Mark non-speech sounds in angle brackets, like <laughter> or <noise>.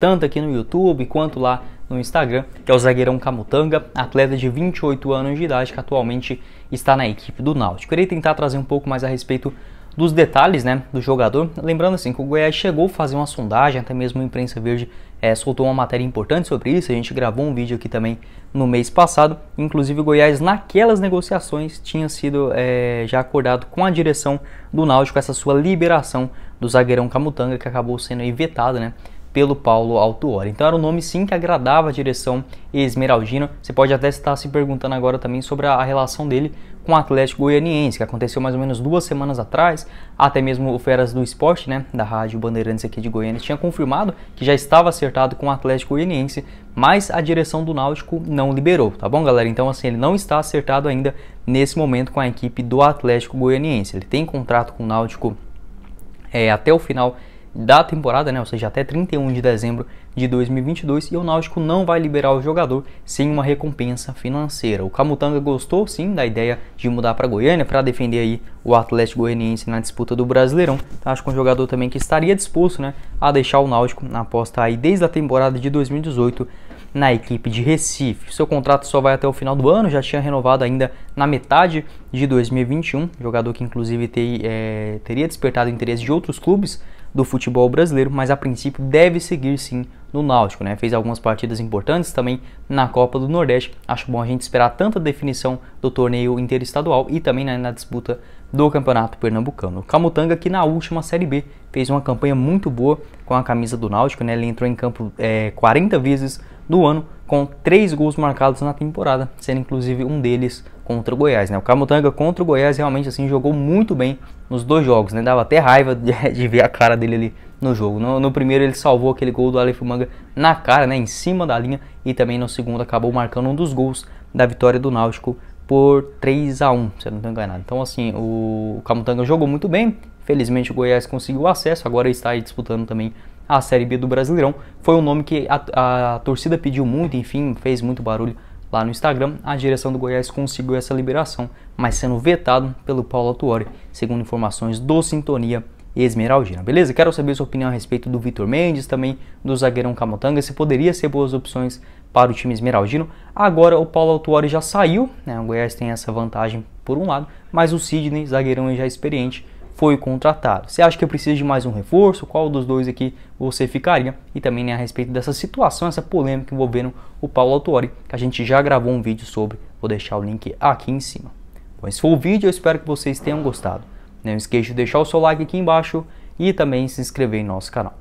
tanto aqui no YouTube quanto lá no Instagram, que é o zagueirão Camutanga, atleta de 28 anos de idade que atualmente está na equipe do Náutico. Irei tentar trazer um pouco mais a respeito dos detalhes né, do jogador. Lembrando assim que o Goiás chegou a fazer uma sondagem, até mesmo a Imprensa Verde é, soltou uma matéria importante sobre isso. A gente gravou um vídeo aqui também no mês passado. Inclusive, o Goiás, naquelas negociações, tinha sido é, já acordado com a direção do Náutico essa sua liberação do zagueirão Camutanga, que acabou sendo aí vetada, né? pelo Paulo Altuori. Então era um nome sim que agradava a direção esmeraldina. Você pode até estar se perguntando agora também sobre a relação dele com o Atlético Goianiense, que aconteceu mais ou menos duas semanas atrás. Até mesmo o Feras do Esporte, né, da Rádio Bandeirantes aqui de Goiânia, tinha confirmado que já estava acertado com o Atlético Goianiense, mas a direção do Náutico não liberou, tá bom, galera? Então assim, ele não está acertado ainda nesse momento com a equipe do Atlético Goianiense. Ele tem contrato com o Náutico é, até o final da temporada, né? ou seja, até 31 de dezembro de 2022, e o Náutico não vai liberar o jogador sem uma recompensa financeira. O Camutanga gostou sim da ideia de mudar para Goiânia para defender aí o Atlético Goianiense na disputa do Brasileirão. Então, acho que um jogador também que estaria disposto né, a deixar o Náutico na aposta aí desde a temporada de 2018 na equipe de Recife. Seu contrato só vai até o final do ano, já tinha renovado ainda na metade de 2021, jogador que inclusive ter, é, eh, teria despertado interesse de outros clubes do futebol brasileiro, mas a princípio deve seguir sim no Náutico, né? Fez algumas partidas importantes também na Copa do Nordeste. Acho bom a gente esperar tanta definição do torneio interestadual e também né, na disputa do Campeonato Pernambucano. O Camutanga, que na última Série B fez uma campanha muito boa com a camisa do Náutico, né? Ele entrou em campo é, eh, 40 vezes no ano, com três gols marcados na temporada, sendo inclusive um deles contra o Goiás. Né? O Camutanga contra o Goiás realmente assim jogou muito bem nos dois jogos, né? dava até raiva de, <laughs> de ver a cara dele ali no jogo. No, no, primeiro ele salvou aquele gol do Aleph Manga na cara, né? em cima da linha, e também no segundo acabou marcando um dos gols da vitória do Náutico por 3 a 1 se eu não estou enganado. Então assim, o Camutanga jogou muito bem, felizmente o Goiás conseguiu acesso, agora está disputando também a Série B do Brasileirão. Foi um nome que a, a torcida pediu muito, enfim, fez muito barulho lá no Instagram, a direção do Goiás conseguiu essa liberação, mas sendo vetado pelo Paulo Atuori, segundo informações do Sintonia Esmeraldina. Beleza? Quero saber sua opinião a respeito do Vitor Mendes, também do zagueirão Camotanga, se poderia ser boas opções para o time esmeraldino. Agora o Paulo Autuori já saiu, né? o Goiás tem essa vantagem por um lado, mas o Sidney, zagueirão já experiente, foi contratado. Você acha que precisa de mais um reforço? Qual dos dois aqui você ficaria? E também né, a respeito dessa situação, essa polêmica envolvendo o Paulo Autori, que a gente já gravou um vídeo sobre. Vou deixar o link aqui em cima. Bom, esse foi o vídeo, eu espero que vocês tenham gostado. Não esqueça de deixar o seu like aqui embaixo e também se inscrever em nosso canal.